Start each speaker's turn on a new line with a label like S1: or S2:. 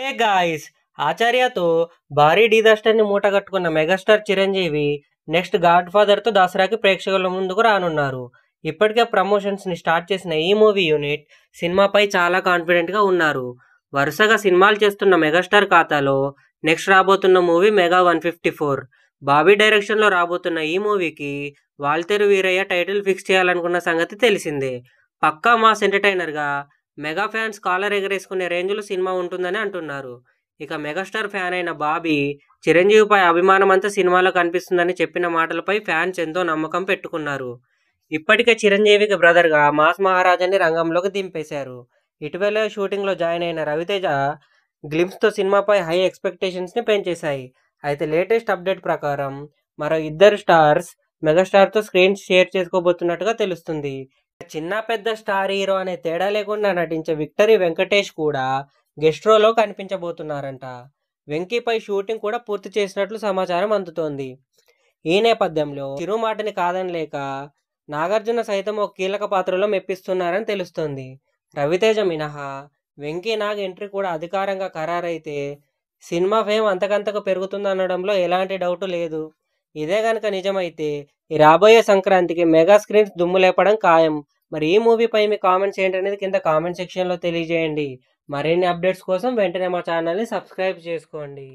S1: హే guys ఆచార్యతో భారీ డీదస్టర్ని మూటగట్టుకున్న మెగాస్టార్ చిరంజీవి నెక్స్ట్ గాడ్ ఫాదర్తో దసరాకి ప్రేక్షకుల ముందుకు రానున్నారు ఇప్పటికే ప్రమోషన్స్ని స్టార్ట్ చేసిన ఈ మూవీ యూనిట్ సినిమాపై చాలా కాన్ఫిడెంట్గా ఉన్నారు వరుసగా సినిమాలు చేస్తున్న మెగాస్టార్ ఖాతాలో నెక్స్ట్ రాబోతున్న movie mega one fifty four Bobby డైరెక్షన్లో రాబోతున్న ఈ మూవీకి వాల్తేరు వీరయ్య టైటిల్ ఫిక్స్ చేయాలనుకున్న సంగతి తెలిసిందే పక్కా మాస్ ఎంటర్టైనర్గా మెగా ఫ్యాన్స్ కాలర్ ఎగరేసుకునే రేంజ్లో సినిమా ఉంటుందని అంటున్నారు ఇక మెగాస్టార్ ఫ్యాన్ అయిన బాబీ చిరంజీవిపై అభిమానం అంతా సినిమాలో కనిపిస్తుందని చెప్పిన మాటలపై ఫ్యాన్స్ ఎంతో నమ్మకం పెట్టుకున్నారు ఇప్పటికే చిరంజీవికి బ్రదర్గా మాస్ మహారాజాని రంగంలోకి దింపేశారు ఇటీవల షూటింగ్లో జాయిన్ అయిన రవితేజ గ్లిమ్స్తో సినిమాపై హై ఎక్స్పెక్టేషన్స్ని పెంచేశాయి అయితే లేటెస్ట్ అప్డేట్ ప్రకారం మరో ఇద్దరు స్టార్స్ మెగాస్టార్తో స్క్రీన్స్ షేర్ చేసుకోబోతున్నట్టుగా తెలుస్తుంది చిన్న పెద్ద స్టార్ హీరో అనే తేడా లేకుండా నటించే విక్టరీ వెంకటేష్ కూడా గెస్ట్ రోలో కనిపించబోతున్నారంట వెంకీపై షూటింగ్ కూడా పూర్తి చేసినట్లు సమాచారం అందుతోంది ఈ నేపథ్యంలో చిరుమాటని లేక నాగార్జున సైతం ఒక కీలక పాత్రలో మెప్పిస్తున్నారని తెలుస్తోంది రవితేజ మినహా వెంకీ నాగ్ ఎంట్రీ కూడా అధికారంగా ఖరారైతే సినిమా ఫేమ్ అంతకంతకు పెరుగుతుందనడంలో ఎలాంటి డౌట్ లేదు ఇదే గనక నిజమైతే ఈ రాబోయే సంక్రాంతికి మెగా స్క్రీన్స్ దుమ్ము లేపడం ఖాయం మరి ఈ మూవీపై మీ కామెంట్స్ ఏంటనేది కింద కామెంట్ సెక్షన్లో తెలియజేయండి మరిన్ని అప్డేట్స్ కోసం వెంటనే మా ఛానల్ని సబ్స్క్రైబ్ చేసుకోండి